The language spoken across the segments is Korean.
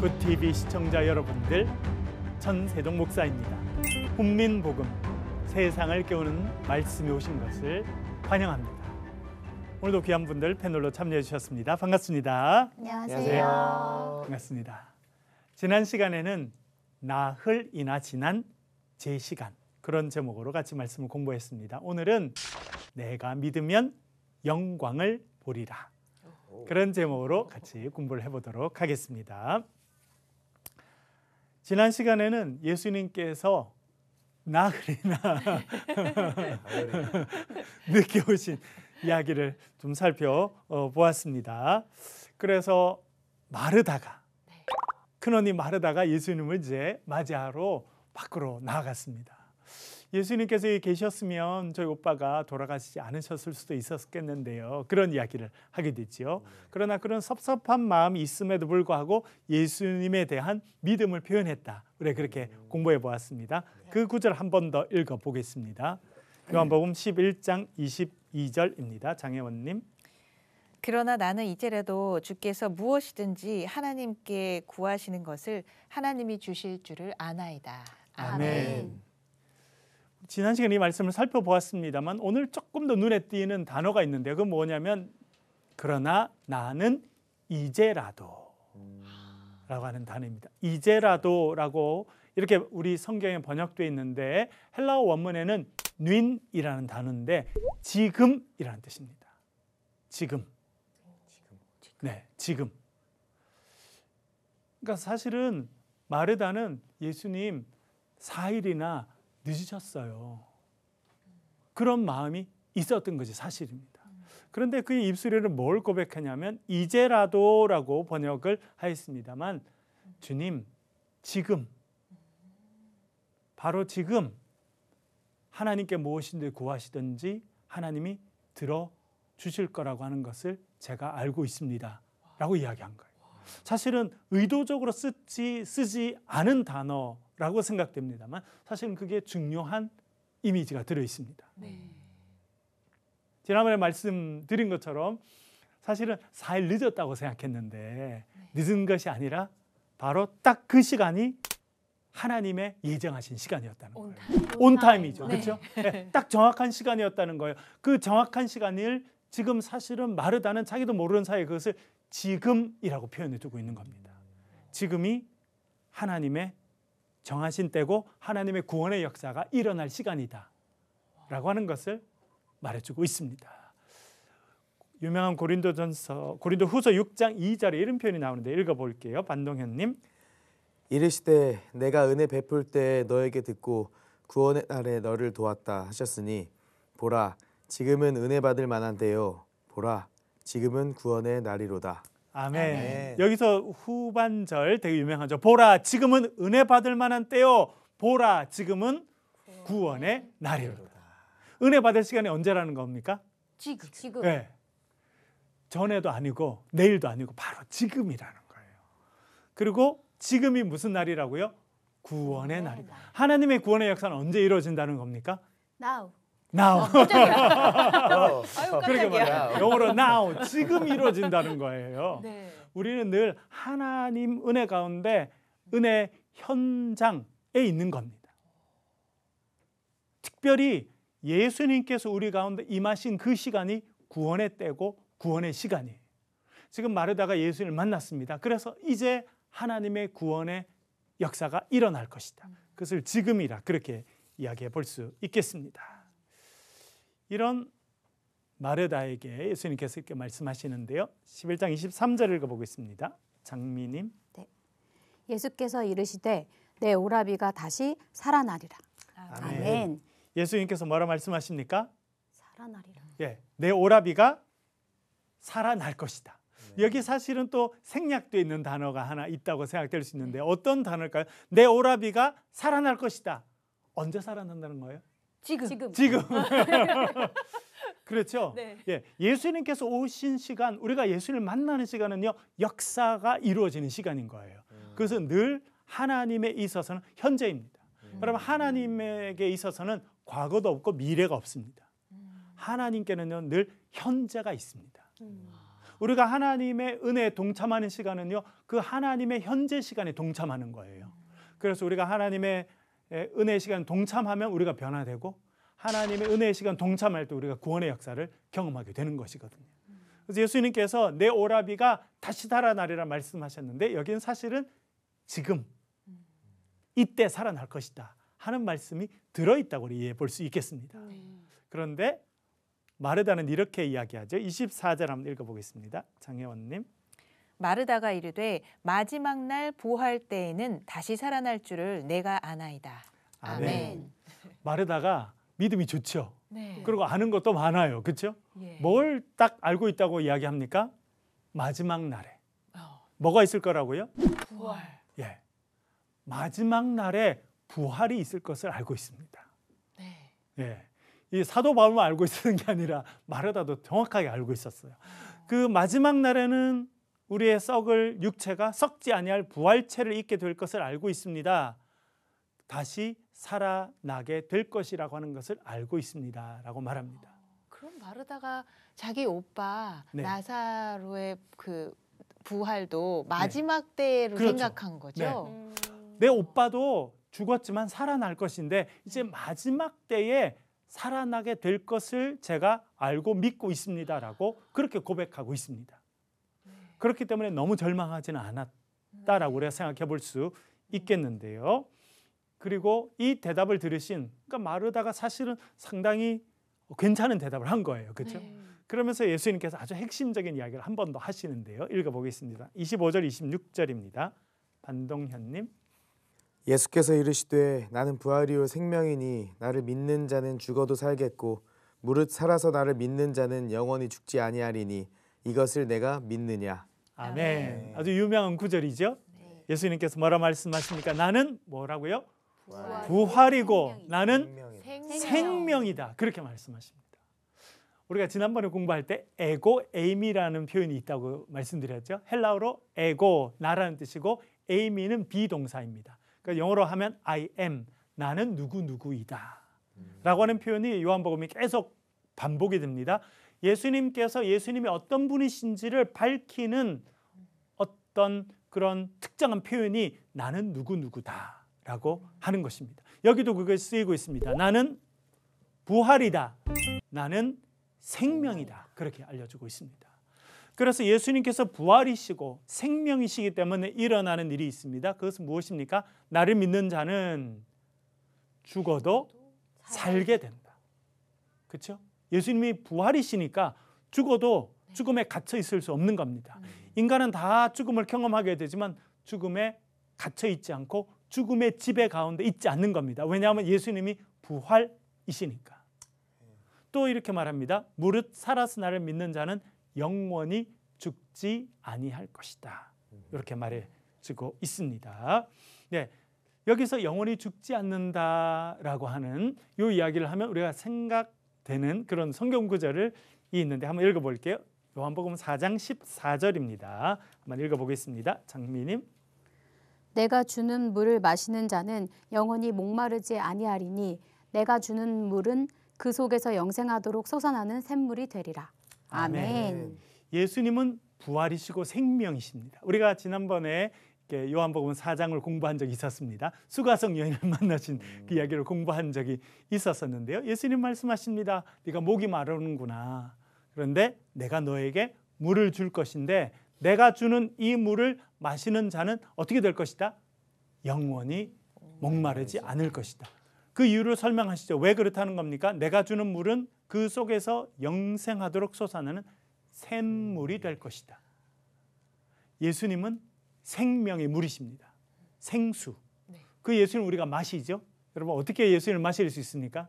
굿TV 시청자 여러분들, 전세동 목사입니다. 훈민복음, 세상을 깨우는 말씀이 오신 것을 환영합니다. 오늘도 귀한 분들 패널로 참여해 주셨습니다. 반갑습니다. 안녕하세요. 반갑습니다. 지난 시간에는 나흘이나 지난 제 시간 그런 제목으로 같이 말씀을 공부했습니다. 오늘은 내가 믿으면 영광을 보리라 그런 제목으로 같이 공부를 해보도록 하겠습니다. 지난 시간에는 예수님께서 나그리나 아, 늦게 오신 이야기를 좀 살펴보았습니다. 그래서 마르다가 네. 큰언니 마르다가 예수님을 이제 맞이하러 밖으로 나아갔습니다. 예수님께서 계셨으면 저희 오빠가 돌아가시지 않으셨을 수도 있었겠는데요. 그런 이야기를 하게 되지 네. 그러나 그런 섭섭한 마음이 있음에도 불구하고 예수님에 대한 믿음을 표현했다. 우리 그렇게 음. 공부해 보았습니다. 네. 그 구절 한번 더 읽어 보겠습니다. 요한복음 11장 22절입니다. 장혜원님. 그러나 나는 이제라도 주께서 무엇이든지 하나님께 구하시는 것을 하나님이 주실 줄을 아나이다. 아멘. 아멘. 지난 시간에 이 말씀을 살펴보았습니다만 오늘 조금 더 눈에 띄는 단어가 있는데 그 뭐냐면 그러나 나는 이제라도 라고 하는 단어입니다. 이제라도라고 이렇게 우리 성경에 번역돼 있는데 헬라어 원문에는 닌이라는 단어인데 지금이라는 뜻입니다. 지금. 네, 지금. 그러니까 사실은 마르다는 예수님 4일이나 늦으셨어요. 그런 마음이 있었던 것이 사실입니다. 그런데 그의 입술에는 뭘 고백하냐면 이제라도라고 번역을 하였습니다만 주님 지금 바로 지금 하나님께 무엇인지 구하시든지 하나님이 들어 주실 거라고 하는 것을 제가 알고 있습니다. 라고 이야기한 거예요. 사실은 의도적으로 쓰지, 쓰지 않은 단어 라고 생각됩니다만 사실은 그게 중요한 이미지가 들어 있습니다. 네. 지난번에 말씀드린 것처럼 사실은 4일 늦었다고 생각했는데 네. 늦은 것이 아니라 바로 딱 그 시간이 하나님의 예정하신 시간이었다는 거예요. 온, 타임. 이죠 네. 그렇죠? 네, 딱 정확한 시간이었다는 거예요. 그 정확한 시간을 지금 사실은 마르다는 자기도 모르는 사이에 그것을 지금이라고 표현해 두고 있는 겁니다. 지금이 하나님의 정하신 때고 하나님의 구원의 역사가 일어날 시간이다. 라고 하는 것을 말해주고 있습니다. 유명한 고린도전서 고린도 후서 6장 2절에 이런 표현이 나오는데 읽어볼게요. 반동현님 이르시되 내가 은혜 베풀 때 너에게 듣고 구원의 날에 너를 도왔다 하셨으니 보라 지금은 은혜 받을 만한데요 보라 지금은 구원의 날이로다 아멘. 아멘. 여기서 후반절 되게 유명하죠. 보라 지금은 은혜 받을 만한 때요. 보라 지금은 구원의 날이로다. 은혜 받을 시간이 언제라는 겁니까? 지금. 지금. 네. 전에도 아니고 내일도 아니고 바로 지금이라는 거예요. 그리고 지금이 무슨 날이라고요? 구원의 네. 날이다. 하나님의 구원의 역사는 언제 이루어진다는 겁니까? Now. now. 아, 어. 그러게 말이야. 영어로 now 지금 이루어진다는 거예요. 네. 우리는 늘 하나님 은혜 가운데 은혜 현장에 있는 겁니다. 특별히 예수님께서 우리 가운데 임하신 그 시간이 구원의 때고 구원의 시간이에요. 지금 마르다가 예수님을 만났습니다. 그래서 이제 하나님의 구원의 역사가 일어날 것이다. 그것을 지금이라 그렇게 이야기해 볼 수 있겠습니다. 이런 마르다에게 예수님께서 이렇게 말씀하시는데요. 11장 23절 읽어보겠습니다. 장미님. 네. 예수께서 이르시되 내 오라비가 다시 살아나리라. 아멘. 아멘. 예수님께서 뭐라 말씀하십니까? 살아나리라. 예, 내 오라비가 살아날 것이다. 네. 여기 사실은 또 생략돼 있는 단어가 하나 있다고 생각될 수 있는데 네. 어떤 단어일까요? 내 오라비가 살아날 것이다. 언제 살아난다는 거예요? 지금. 지금. 지금. 그렇죠. 네. 예, 예수님께서 오신 시간, 우리가 예수를 만나는 시간은요, 역사가 이루어지는 시간인 거예요. 음. 그래서 늘 하나님에 있어서는 현재입니다. 음. 여러분, 하나님에게 있어서는 과거도 없고 미래가 없습니다. 음. 하나님께는요, 늘 현재가 있습니다. 음. 우리가 하나님의 은혜에 동참하는 시간은요, 그 하나님의 현재 시간에 동참하는 거예요. 그래서 우리가 하나님의 예, 은혜의 시간 동참하면 우리가 변화되고 하나님의 은혜의 시간 동참할 때 우리가 구원의 역사를 경험하게 되는 것이거든요. 그래서 예수님께서 내 오라비가 다시 살아나리라 말씀하셨는데 여기는 사실은 지금 이때 살아날 것이다 하는 말씀이 들어있다고 이해해 볼 수 있겠습니다. 네. 그런데 마르다는 이렇게 이야기하죠. 24절 한번 읽어보겠습니다. 장혜원님. 마르다가 이르되 마지막 날 부활 때에는 다시 살아날 줄을 내가 아나이다. 아멘. 아멘. 마르다가 믿음이 좋죠. 네. 그리고 아는 것도 많아요. 그렇죠? 예. 뭘딱 알고 있다고 이야기합니까? 마지막 날에. 어. 뭐가 있을 거라고요? 부활. 예. 마지막 날에 부활이 있을 것을 알고 있습니다. 네. 예. 이 사도 바울만 알고 있었던 게 아니라 마르다도 정확하게 알고 있었어요. 어. 그 마지막 날에는 우리의 썩을 육체가 썩지 아니할 부활체를 입게 될 것을 알고 있습니다. 다시 살아나게 될 것이라고 하는 것을 알고 있습니다라고 말합니다. 그럼 마르다가 자기 오빠 네. 나사로의 그 부활도 네. 마지막 네. 때로 그렇죠. 생각한 거죠. 네. 음... 내 오빠도 죽었지만 살아날 것인데 이제 마지막 때에 살아나게 될 것을 제가 알고 믿고 있습니다라고 그렇게 고백하고 있습니다. 그렇기 때문에 너무 절망하지는 않았다라고 우리가 생각해 볼 수 있겠는데요. 그리고 이 대답을 들으신 그러니까 마르다가 사실은 상당히 괜찮은 대답을 한 거예요. 그렇죠? 네. 그러면서 예수님께서 아주 핵심적인 이야기를 한 번 더 하시는데요. 읽어 보겠습니다. 25절 26절입니다. 반동현 님 예수께서 이르시되 나는 부활이요 생명이니 나를 믿는 자는 죽어도 살겠고 무릇 살아서 나를 믿는 자는 영원히 죽지 아니하리니 이것을 내가 믿느냐 아멘. 네. 네. 아주 유명한 구절이죠. 네. 예수님께서 뭐라 말씀하십니까? 나는 뭐라고요? 부활이고 나는 생명이다. 그렇게 말씀하십니다. 우리가 지난번에 공부할 때 에고 에이미라는 표현이 있다고 말씀드렸죠. 헬라어로 에고 나라는 뜻이고 에이미는 비동사입니다. 그러니까 영어로 하면 I am 나는 누구 누구이다. 음. 라고 하는 표현이 요한복음이 계속 반복이 됩니다. 예수님께서 예수님이 어떤 분이신지를 밝히는 어떤 그런 특정한 표현이 나는 누구누구다라고 하는 것입니다. 여기도 그게 쓰이고 있습니다. 나는 부활이다. 나는 생명이다. 그렇게 알려주고 있습니다. 그래서 예수님께서 부활이시고 생명이시기 때문에 일어나는 일이 있습니다. 그것은 무엇입니까? 나를 믿는 자는 죽어도 살게 된다. 그렇죠? 예수님이 부활이시니까 죽어도 죽음에 갇혀 있을 수 없는 겁니다. 음. 인간은 다 죽음을 경험하게 되지만 죽음에 갇혀 있지 않고 죽음의 지배 가운데 있지 않는 겁니다. 왜냐하면 예수님이 부활이시니까. 또 이렇게 말합니다. 무릇 살아서 나를 믿는 자는 영원히 죽지 아니할 것이다. 이렇게 말해지고 있습니다. 네. 여기서 영원히 죽지 않는다라고 하는 이 이야기를 하면 우리가 생각 되는 그런 성경 구절을 이 있는데 한번 읽어볼게요. 요한복음 4장 14절입니다. 한번 읽어보겠습니다. 장미님. 내가 주는 물을 마시는 자는 영원히 목마르지 아니하리니 내가 주는 물은 그 속에서 영생하도록 솟아나는 샘물이 되리라. 아멘. 아멘. 예수님은 부활이시고 생명이십니다. 우리가 지난번에 요한복음 4장을 공부한 적이 있었습니다. 수가성 여인을 만나신 그 이야기를 공부한 적이 있었었는데요. 예수님 말씀하십니다. 네가 목이 마르는구나. 그런데 내가 너에게 물을 줄 것인데 내가 주는 이 물을 마시는 자는 어떻게 될 것이다? 영원히 목마르지 네. 않을 것이다. 그 이유를 설명하시죠. 왜 그렇다는 겁니까? 내가 주는 물은 그 속에서 영생하도록 솟아나는 샘물이 될 것이다. 예수님은 생명의 물이십니다. 생수. 네. 그 예수님 우리가 마시죠. 여러분 어떻게 예수님을 마실 수 있습니까?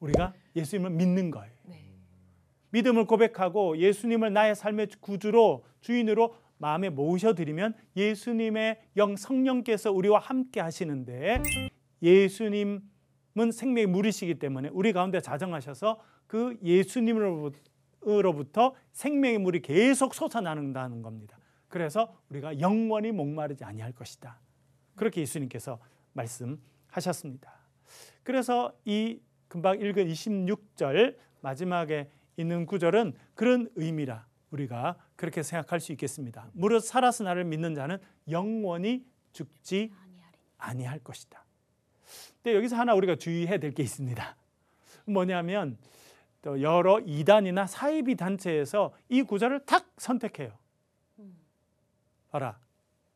우리가 예수님을 믿는 거예요. 네. 믿음을 고백하고 예수님을 나의 삶의 구주로 주인으로 마음에 모셔드리면 예수님의 영 성령께서 우리와 함께 하시는데 예수님은 생명의 물이시기 때문에 우리 가운데 자정하셔서 그 예수님으로부터 생명의 물이 계속 솟아나는다는 겁니다. 그래서 우리가 영원히 목마르지 아니할 것이다. 그렇게 예수님께서 말씀하셨습니다. 그래서 이 금방 읽은 26절 마지막에 있는 구절은 그런 의미라 우리가 그렇게 생각할 수 있겠습니다. 무릇 살아서 나를 믿는 자는 영원히 죽지 아니할 것이다. 근데 여기서 하나 우리가 주의해야 될 게 있습니다. 뭐냐면 또 여러 이단이나 사이비 단체에서 이 구절을 탁 선택해요. 알아.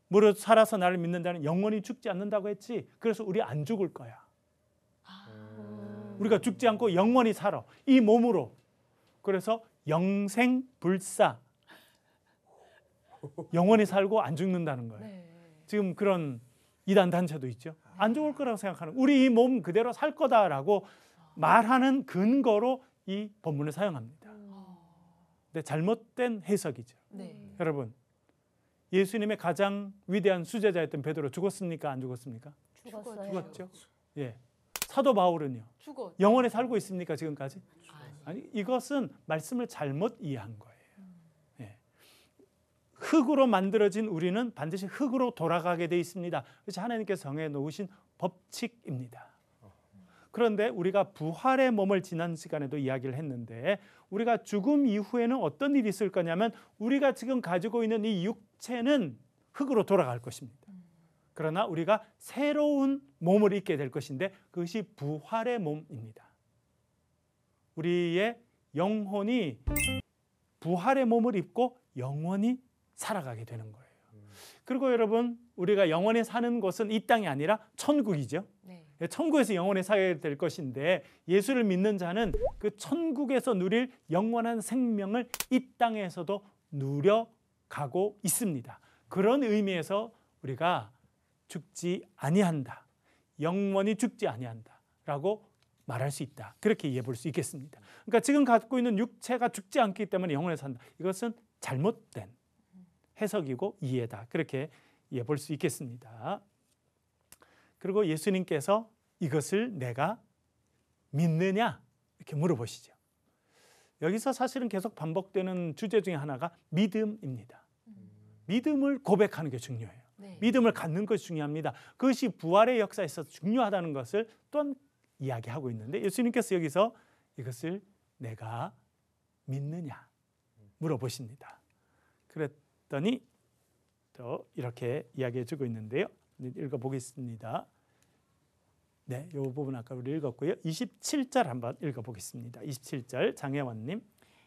무릇 살아서 나를 믿는 자는 영원히 죽지 않는다고 했지. 그래서 우리 안 죽을 거야. 아. 우리가 죽지 않고 영원히 살아. 이 몸으로. 그래서 영생 불사. 영원히 살고 안 죽는다는 거예요. 네. 지금 그런 이단 단체도 있죠. 안죽을 거라고 생각하는 우리 이 몸 그대로 살 거다라고 말하는 근거로 이 본문을 사용합니다. 아. 근데 잘못된 해석이죠. 네. 여러분 예수님의 가장 위대한 수제자였던 베드로 죽었습니까? 안 죽었습니까? 죽었어요. 죽었죠. 예. 사도 바울은요. 죽었. 영원에 살고 있습니까? 지금까지? 아니, 이것은 말씀을 잘못 이해한 거예요. 예. 흙으로 만들어진 우리는 반드시 흙으로 돌아가게 돼 있습니다. 그것이 하나님께서 정해 놓으신 법칙입니다. 그런데 우리가 부활의 몸을 지난 시간에도 이야기를 했는데 우리가 죽음 이후에는 어떤 일이 있을 거냐면 우리가 지금 가지고 있는 이 육체는 흙으로 돌아갈 것입니다. 그러나 우리가 새로운 몸을 입게 될 것인데 그것이 부활의 몸입니다. 우리의 영혼이 부활의 몸을 입고 영원히 살아가게 되는 거예요. 그리고 여러분 우리가 영원히 사는 곳은 이 땅이 아니라 천국이죠. 네. 천국에서 영원히 살게 될 것인데 예수를 믿는 자는 그 천국에서 누릴 영원한 생명을 이 땅에서도 누려가고 있습니다. 그런 의미에서 우리가 죽지 아니한다. 영원히 죽지 아니한다라고 말할 수 있다. 그렇게 이해해 볼 수 있겠습니다. 그러니까 지금 갖고 있는 육체가 죽지 않기 때문에 영원히 산다. 이것은 잘못된 해석이고 이해다. 그렇게 이해해 볼 수 있겠습니다. 그리고 예수님께서 이것을 내가 믿느냐 이렇게 물어보시죠. 여기서 사실은 계속 반복되는 주제 중에 하나가 믿음입니다. 믿음을 고백하는 게 중요해요. 네. 믿음을 갖는 것이 중요합니다. 그것이 부활의 역사에 서 중요하다는 것을 또한 이야기하고 있는데 예수님께서 여기서 이것을 내가 믿느냐 물어보십니다. 그랬더니 또 이렇게 이야기해 주고 있는데요. 읽어보겠습니다. 네, 요 부분 아까 우리 읽었고요. 27절 한번 읽어보겠습니다. 27절 장혜원님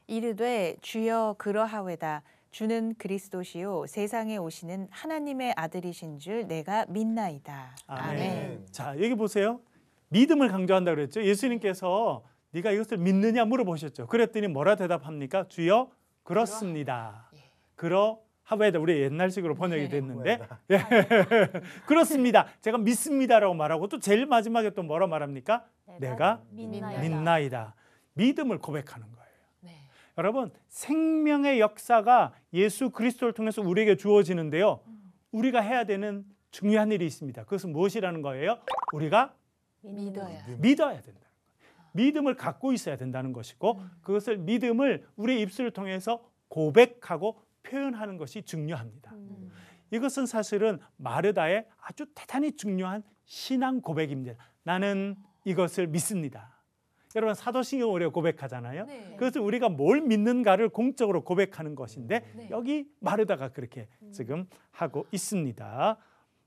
이르되 주여 그러하외다 주는 그리스도시요 세상에 오시는 하나님의 아들이신 줄 내가 믿나이다. 아멘. 아멘. 자 여기 보세요. 믿음을 강조한다 그랬죠. 예수님께서 네가 이것을 믿느냐 물어보셨죠. 그랬더니 뭐라 대답합니까? 주여 그렇습니다. 그러 하바에다 우리 옛날식으로 번역이 네. 됐는데 예. 그렇습니다. 제가 믿습니다라고 말하고 또 제일 마지막에 또 뭐라 말합니까? 네, 내가, 내가 믿나이다. 믿음을 고백하는 거예요. 네. 여러분 생명의 역사가 예수 그리스도를 통해서 우리에게 주어지는데요. 음. 우리가 해야 되는 중요한 일이 있습니다. 그것은 무엇이라는 거예요? 우리가 믿어야, 믿어야 된다. 아. 믿음을 갖고 있어야 된다는 것이고 음. 그것을 믿음을 우리 입술을 통해서 고백하고 표현하는 것이 중요합니다. 음. 이것은 사실은 마르다의 아주 대단히 중요한 신앙 고백입니다. 나는 이것을 믿습니다. 여러분 사도신경 우리가 고백하잖아요. 네. 그것을 우리가 뭘 믿는가를 공적으로 고백하는 것인데 음. 네. 여기 마르다가 그렇게 음. 지금 하고 있습니다.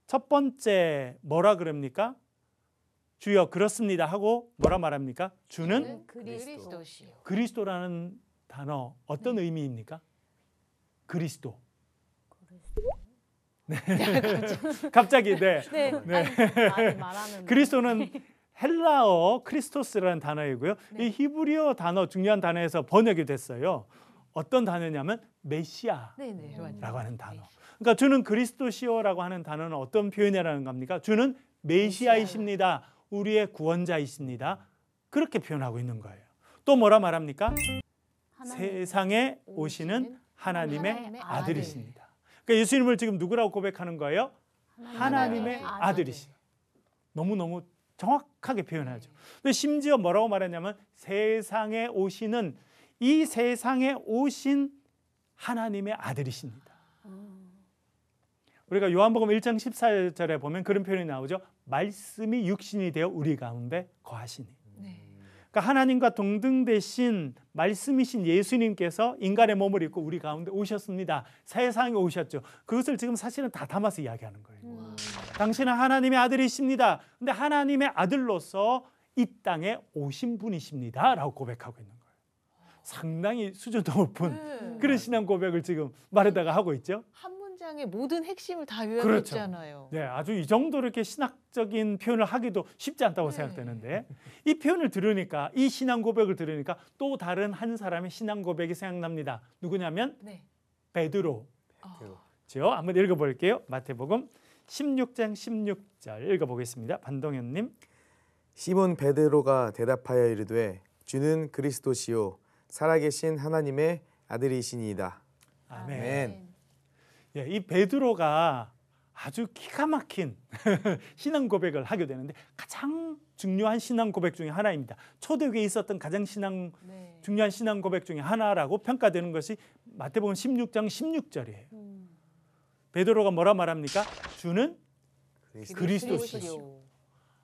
첫 번째 뭐라 그럽니까? 주여 그렇습니다 하고 뭐라 말합니까? 주는 그리스도. 그리스도라는 단어 어떤 네. 의미입니까? 그리스도. 네. 갑자기 네. 네. 네. 아니, 아니 그리스도는 헬라어 크리스토스라는 단어이고요. 네. 이 히브리어 단어 중요한 단어에서 번역이 됐어요. 어떤 단어냐면 메시아라고 네, 네. 하는 단어. 네. 그러니까 주는 그리스도시오라고 하는 단어는 어떤 표현이라는 겁니까? 주는 메시아이십니다. 우리의 구원자이십니다. 그렇게 표현하고 있는 거예요. 또 뭐라 말합니까? 세상에 오시는 하나님의, 아들이십니다. 그러니까 예수님을 지금 누구라고 고백하는 거예요? 하나님의, 아들이시. 너무너무 정확하게 표현하죠. 근데 심지어 뭐라고 말했냐면 세상에 오시는 이 세상에 오신 하나님의 아들이십니다. 우리가 요한복음 1장 14절에 보면 그런 표현이 나오죠. 말씀이 육신이 되어 우리 가운데 거하시니. 그러니까 하나님과 동등 되신 말씀이신 예수님께서 인간의 몸을 입고 우리 가운데 오셨습니다. 세상에 오셨죠. 그것을 지금 사실은 다 담아서 이야기하는 거예요. 와. 당신은 하나님의 아들이십니다. 근데 하나님의 아들로서 이 땅에 오신 분이십니다라고 고백하고 있는 거예요. 상당히 수준 높은 네. 그런 신앙 고백을 지금 말에다가 하고 있죠. 사장의 모든 핵심을 다 요약했잖아요. 그렇죠. 네, 아주 이 정도로 이렇게 신학적인 표현을 하기도 쉽지 않다고 네. 생각되는데 이 표현을 들으니까 이 신앙 고백을 들으니까 또 다른 한 사람의 신앙 고백이 생각납니다. 누구냐면 네. 베드로. 아. 베드 한번 읽어볼게요. 마태복음 16장 16절 읽어보겠습니다. 반동현님. 시몬 베드로가 대답하여 이르되 주는 그리스도시요 살아계신 하나님의 아들이시니이다. 아멘. 아멘. 예, 이 베드로가 아주 기가 막힌 신앙 고백을 하게 되는데 가장 중요한 신앙 고백 중의 하나입니다. 초대교에 있었던 가장 신앙 네. 중요한 신앙 고백 중의 하나라고 평가되는 것이 마태복음 16장 16절이에요. 음. 베드로가 뭐라 말합니까? 주는 그리스도시요.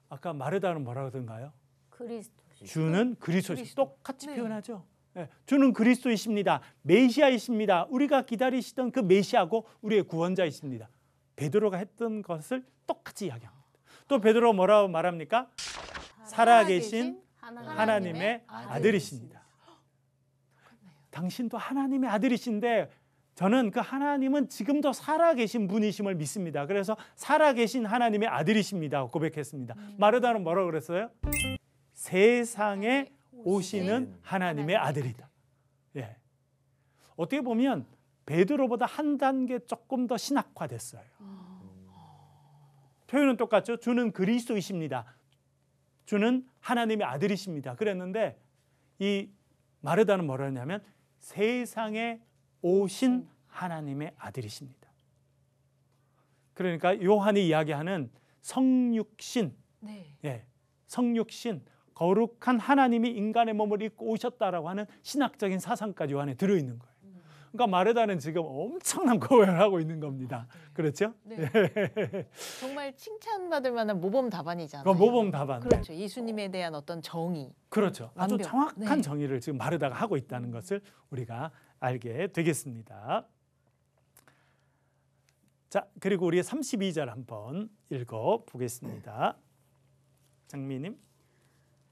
아까 마르다는 뭐라 그러던가요? 그리스도. 주는 그리스도시. 똑같이 네. 표현하죠. 예, 주는 그리스도이십니다. 메시아이십니다. 우리가 기다리시던 그 메시아고 우리의 구원자이십니다. 베드로가 했던 것을 똑같이 이야기합니다. 또 베드로 뭐라고 말합니까? 살아계신 하나님의 아들이십니다. 당신도 하나님의 아들이신데 저는 그 하나님은 지금도 살아계신 분이심을 믿습니다. 그래서 살아계신 하나님의 아들이십니다. 고백했습니다. 음. 마르다는 뭐라고 그랬어요? 세상에 오시는 하나님의 아들이다. 예. 어떻게 보면 베드로보다 한 단계 조금 더 신학화됐어요. 아. 표현은 똑같죠. 주는 그리스도이십니다. 주는 하나님의 아들이십니다. 그랬는데 이 마르다는 뭐라 했냐면 세상에 오신 하나님의 아들이십니다. 그러니까 요한이 이야기하는 성육신, 네. 예, 성육신 거룩한 하나님이 인간의 몸을 입고 오셨다라고 하는 신학적인 사상까지 안에 들어 있는 거예요. 음. 그러니까 마르다는 지금 엄청난 고백을 하고 있는 겁니다. 네. 그렇죠? 네. 네. 정말 칭찬받을 만한 모범 답안이잖아요. 모범 답안. 그렇죠. 예수님에 대한 어떤 정의. 그렇죠. 아주 완벽. 정확한 네. 정의를 지금 마르다가 하고 있다는 것을 우리가 알게 되겠습니다. 자, 그리고 우리 32절 한번 읽어 보겠습니다. 장미님.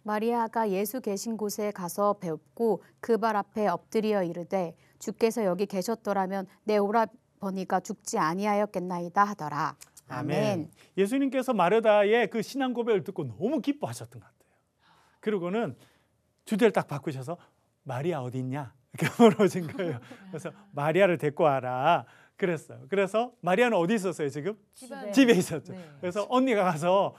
마리아가 예수 계신 곳에 가서 배웁고 그 발 앞에 엎드려 이르되 주께서 여기 계셨더라면 내 오라버니가 죽지 아니하였겠나이다 하더라. 아멘. 아멘. 예수님께서 마르다의 그 신앙 고백을 듣고 너무 기뻐하셨던 것 같아요. 그리고는 주제를 딱 바꾸셔서 마리아 어디 있냐? 이렇게 물어보신 거예요. 그래서 마리아를 데리고 와라. 그랬어요. 그래서 마리아는 어디 있었어요, 지금? 집에, 집에 있었죠. 네. 그래서 언니가 가서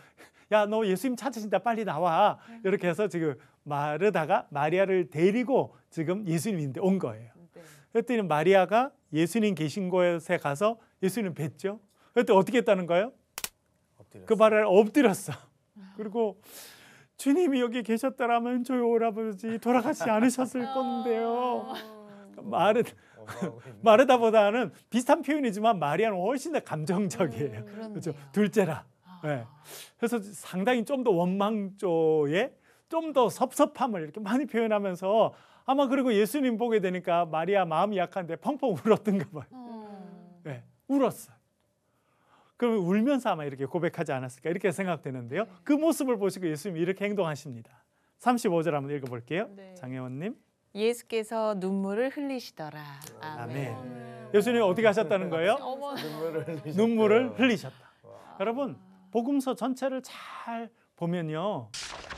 야너 예수님 찾으신다 빨리 나와 네. 이렇게 해서 지금 마르다가 마리아를 데리고 지금 예수님인데 온 거예요. 네. 그랬더니 마리아가 예수님 계신 곳에 가서 예수님 뵀죠. 그랬더니 어떻게 했다는 거예요? 엎드렸어. 그 말을 엎드렸어. 그리고 주님이 여기 계셨다라면 저희 오라버지 돌아가지 않으셨을 아. 건데요. 어. 마르 마르다보다는 비슷한 표현이지만 마리아는 훨씬 더 감정적이에요. 음, 그렇죠. 둘째라 네. 그래서 상당히 좀 더 원망조에 좀 더 섭섭함을 이렇게 많이 표현하면서 아마 그리고 예수님 보게 되니까 마리아 마음이 약한데 펑펑 울었던가 봐요. 음. 어. 네, 예, 울었어그러 울면서 아마 이렇게 고백하지 않았을까 이렇게 생각되는데요. 네. 그 모습을 보시고 예수님이 렇게 행동하십니다. 35절 한번 읽어볼게요. 네. 장혜원님. 예수께서 눈물을 흘리시더라. 아멘. 아멘. 예수님 어떻게 하셨다는 거예요? 눈물을 흘리셨다. 눈 여러분 복음서 전체를 잘 보면요.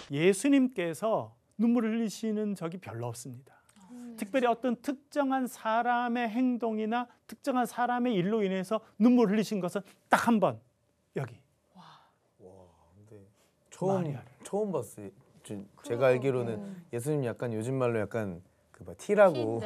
예수님께서 눈물을 흘리시는 적이 별로 없습니다. 음. 특별히 어떤 특정한 사람의 행동이나 특정한 사람의 일로 인해서 눈물 흘리신 것은 딱 한 번 여기. 와. 와 근데 처음 마리아를. 처음 봤어요. 제, 가 알기로는 네. 예수님 약간 요즘 말로 약간 그뭐 T라고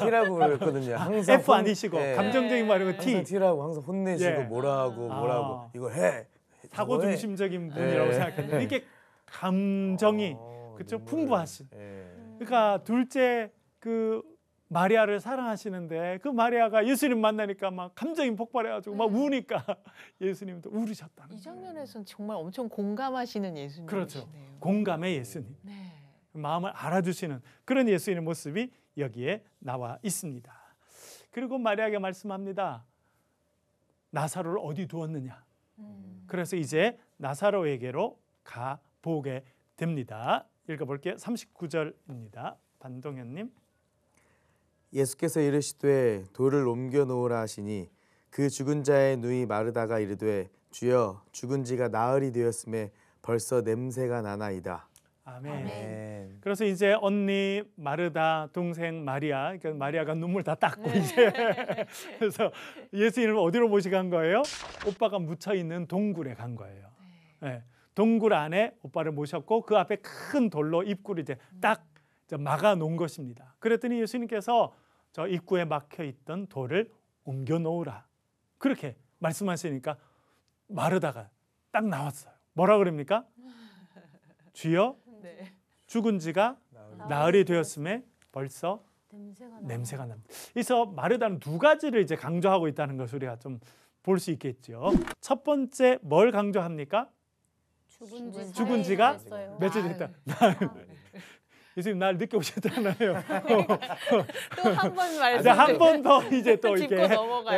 T라고 그랬거든요. 항상 F 아니시고 네. 감정적인 말 이런 T. T라고 항상 혼내시고 예. 뭐라고 아. 뭐라고 아. 이거 해. 사고 중심적인 뭐 분이라고 예. 생각했는데 이게 예. 감정이 어, 그쵸 눈물. 풍부하신. 그러니까 둘째 그 마리아를 사랑하시는데 그 마리아가 예수님 만나니까 막 감정이 폭발해가지고 막 음. 우니까 예수님도 울으셨다는 이 장면에서는 정말 엄청 공감하시는 예수님 그렇죠 공감의 예수님 네. 마음을 알아주시는 그런 예수의 모습이 여기에 나와 있습니다. 그리고 마리아에게 말씀합니다. 나사로를 어디 두었느냐? 음. 그래서 이제 나사로에게로 가 보게 됩니다. 읽어볼게요. 39절입니다. 반동현님. 예수께서 이르시되 돌을 옮겨 놓으라 하시니 그 죽은 자의 누이 마르다가 이르되 주여 죽은 지가 나흘이 되었음에 벌써 냄새가 나나이다. 아멘. 아멘. 그래서 이제 언니 마르다 동생 마리아 그러니까 마리아가 눈물 다 닦고 네. 이제 그래서 예수님을 어디로 모시간 거예요? 오빠가 묻혀 있는 동굴에 간 거예요. 네. 네. 동굴 안에 오빠를 모셨고 그 앞에 큰 돌로 입구를 이제 음. 딱 막아 놓은 것입니다. 그랬더니 예수님께서 저 입구에 막혀 있던 돌을 옮겨 놓으라 그렇게 말씀하시니까 마르다가 딱 나왔어요. 뭐라 그럽니까? 주여 네. 죽은 지가 나흘. 이 되었음에 벌써 냄새가, 냄새 납니다. 그래서 마르다는 두 가지를 이제 강조하고 있다는 것을 우리가 좀 볼 수 있겠죠. 첫 번째 뭘 강조합니까? 죽은, 지, 가 며칠 됐다. 아, 네. 예수님 날 늦게 오셨잖아요. 그러니까 또한 번 아, 말씀. 한번 더 이제 또 이렇게 네,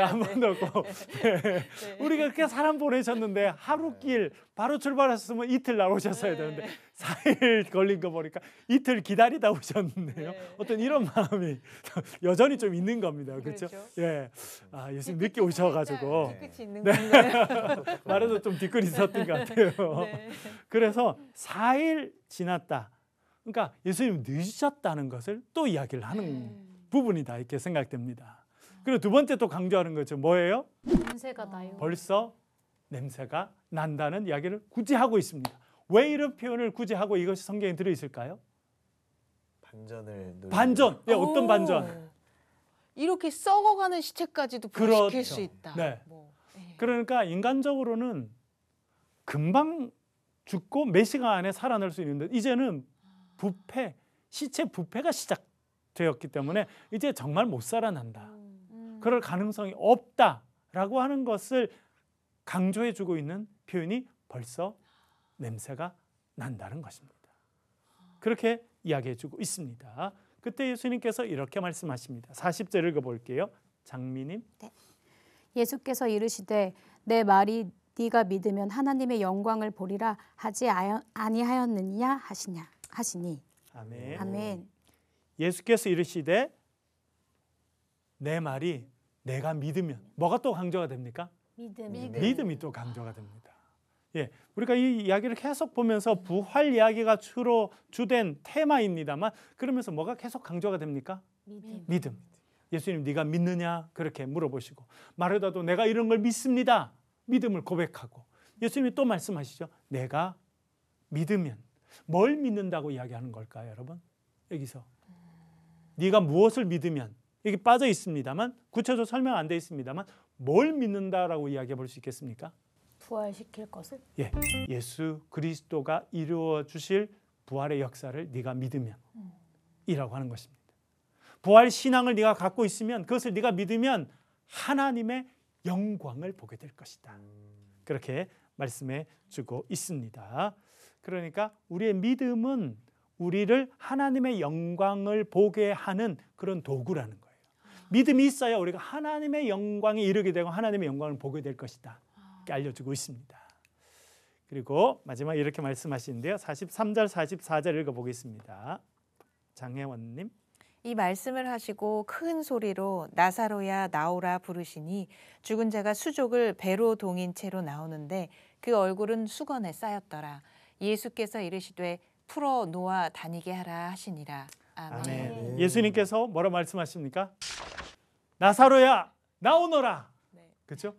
한번 더고 네. 네. 우리가 그냥 사람 보내셨는데 하루 길 바로 출발했으면 이틀 나오셨어야 네. 되는데 사일 걸린 거 보니까 이틀 기다리다 오셨네요. 네. 어떤 이런 마음이 여전히 좀 있는 겁니다. 그렇죠? 그렇죠? 예. 아 예수님 늦게 오셔가지고 네. 네. 말에도 좀 뒤끝이 있었던 것 같아요. 그래서 사일 지났다. 그러니까 예수님 늦으셨다는 것을 또 이야기를 하는 음. 네. 부분이다 이렇게 생각됩니다. 아. 그리고 두 번째 또 강조하는 거죠. 뭐예요? 냄새가 아. 나요. 벌써 냄새가 난다는 이야기를 굳이 하고 있습니다. 왜 이런 표현을 굳이 하고 이것이 성경에 들어 있을까요? 반전을 누리는... 반전. 네, 어떤 반전? 이렇게 썩어가는 시체까지도 부식킬 그렇죠. 있다. 네. 뭐. 예. 그러니까 인간적으로는 금방 죽고 몇 시간 안에 살아날 수 있는데 이제는 부패, 시체 부패가 시작되었기 때문에 이제 정말 못 살아난다. 음. 그럴 가능성이 없다라고 하는 것을 강조해 주고 있는 표현이 벌써 냄새가 난다는 것입니다. 그렇게 이야기해 주고 있습니다. 그때 예수님께서 이렇게 말씀하십니다. 40절을 읽어 볼게요. 장미님. 네. 예수께서 이르시되 내 말이 네가 믿으면 하나님의 영광을 보리라 하지 아니하였느냐 하시냐. 하시니 아멘. 아멘. 예수께서 이르시되 내 말이 내가 믿으면 뭐가 또 강조가 됩니까? 믿음. 믿음. 이또 강조가 됩니다. 예, 우리가 이 이야기를 계속 보면서 부활 이야기가 주로 주된 테마입니다만 그러면서 뭐가 계속 강조가 됩니까? 믿음. 믿음. 예수님 네가 믿느냐 그렇게 물어보시고 마르다도 내가 이런 걸 믿습니다. 믿음을 고백하고 예수님이 또 말씀하시죠. 내가 믿으면 뭘 믿는다고 이야기하는 걸까요, 여러분? 여기서 네가 무엇을 믿으면 여기 빠져 있습니다만 구체적으로 설명 안돼 있습니다만 뭘 믿는다라고 이야기해 볼 수 있겠습니까? 부활시킬 것을? 예, 예수 그리스도가 이루어 주실 부활의 역사를 네가 믿으면 이라고 하는 것입니다. 부활 신앙을 네가 갖고 있으면 그것을 네가 믿으면 하나님의 영광을 보게 될 것이다. 그렇게 말씀해 주고 있습니다. 그러니까 우리의 믿음은 우리를 하나님의 영광을 보게 하는 그런 도구라는 거예요. 아. 믿음이 있어야 우리가 하나님의 영광에 이르게 되고 하나님의 영광을 보게 될 것이다. 아. 알려주고 있습니다. 그리고 마지막 이렇게 말씀하시는데요. 43절 44절 읽어보겠습니다. 장혜원님. 이 말씀을 하시고 큰 소리로 나사로야 나오라 부르시니 죽은 자가 수족을 배로 동인 채로 나오는데 그 얼굴은 수건에 쌓였더라. 예수께서 이르시되 풀어 놓아 다니게 하라 하시니라. 아멘. 아멘. 네. 네. 예수님께서 뭐라 말씀하십니까? 나사로야 나오너라. 네. 그렇죠?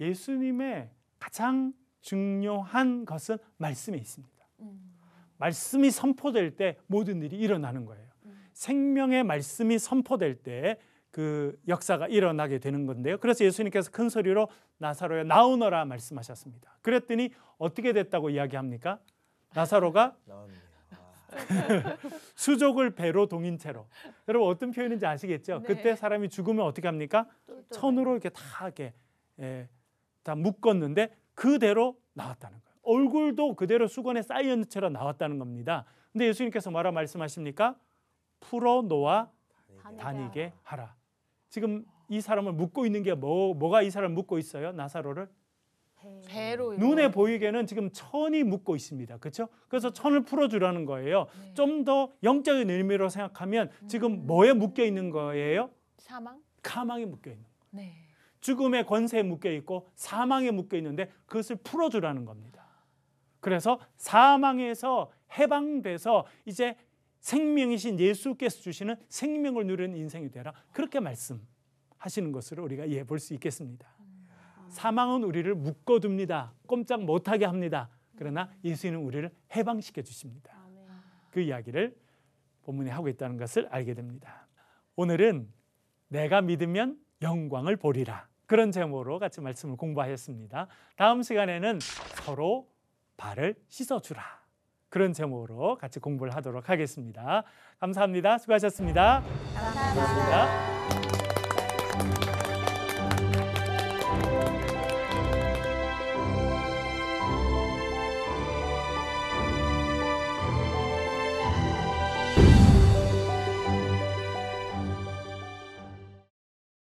예수님의 가장 중요한 것은 말씀에 있습니다. 음. 말씀이 선포될 때 모든 일이 일어나는 거예요. 음. 생명의 말씀이 선포될 때 그 역사가 일어나게 되는 건데요. 그래서 예수님께서 큰 소리로 나사로야 나오너라 말씀하셨습니다. 그랬더니 어떻게 됐다고 이야기합니까? 나사로가 아. 수족을 배로 동인 채로. 여러분 어떤 표현인지 아시겠죠? 네. 그때 사람이 죽으면 어떻게 합니까? 천으로 이렇게 다 이렇게 예, 다 묶었는데 그대로 나왔다는 거예요. 얼굴도 그대로 수건에 쌓여있는 채로 나왔다는 겁니다. 근데 예수님께서 뭐라 말씀하십니까? 풀어 놓아 다니게 하라. 지금 이 사람을 묶고 있는 게 뭐, 뭐가 이 사람을 묶고 있어요? 나사로를 배로 눈에 보이게는 지금 천이 묶고 있습니다. 그렇죠? 그래서 음. 천을 풀어주라는 거예요. 네. 좀더 영적인 의미로 생각하면 음. 지금 뭐에 묶여 있는 거예요? 사망? 사망에 묶여 있는. 네. 죽음의 권세에 묶여 있고 사망에 묶여 있는데 그것을 풀어주라는 겁니다. 그래서 사망에서 해방돼서 이제 생명이신 예수께서 주시는 생명을 누리는 인생이 되라 그렇게 말씀하시는 것으 우리가 이해해 볼 수 있겠습니다. 사망은 우리를 묶어둡니다. 꼼짝 못하게 합니다. 그러나 예수님은 우리를 해방시켜 주십니다. 그 이야기를 본문에 하고 있다는 것을 알게 됩니다. 오늘은 내가 믿으면 영광을 보리라. 그런 제목으로 같이 말씀을 공부하였습니다. 다음 시간에는 서로 발을 씻어주라. 그런 제목으로 같이 공부를 하도록 하겠습니다. 감사합니다. 수고하셨습니다 감사합니다. 감사합니다.